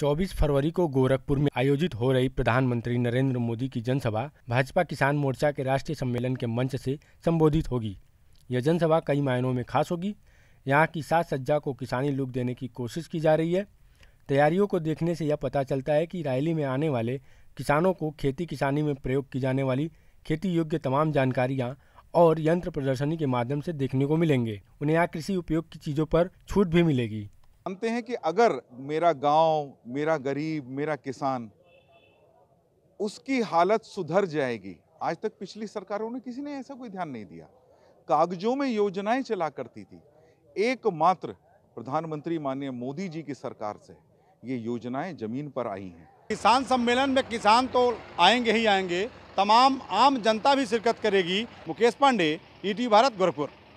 24 फरवरी को गोरखपुर में आयोजित हो रही प्रधानमंत्री नरेंद्र मोदी की जनसभा भाजपा किसान मोर्चा के राष्ट्रीय सम्मेलन के मंच से संबोधित होगी यह जनसभा कई मायनों में खास होगी यहाँ की साज सज्जा को किसानी लुक देने की कोशिश की जा रही है तैयारियों को देखने से यह पता चलता है कि रैली में आने वाले किसानों को खेती किसानी में प्रयोग की जाने वाली खेती योग्य तमाम जानकारियाँ और यंत्र प्रदर्शनी के माध्यम से देखने को मिलेंगे उन्हें यहाँ कृषि उपयोग की चीज़ों पर छूट भी मिलेगी जानते हैं कि अगर मेरा गांव, मेरा गरीब मेरा किसान उसकी हालत सुधर जाएगी आज तक पिछली सरकारों ने किसी ने ऐसा कोई ध्यान नहीं दिया कागजों में योजनाएं चला करती थी एकमात्र प्रधानमंत्री माननीय मोदी जी की सरकार से ये योजनाएं जमीन पर आई हैं किसान सम्मेलन में किसान तो आएंगे ही आएंगे तमाम आम जनता भी शिरकत करेगी मुकेश पांडे ईटी भारत गोरखपुर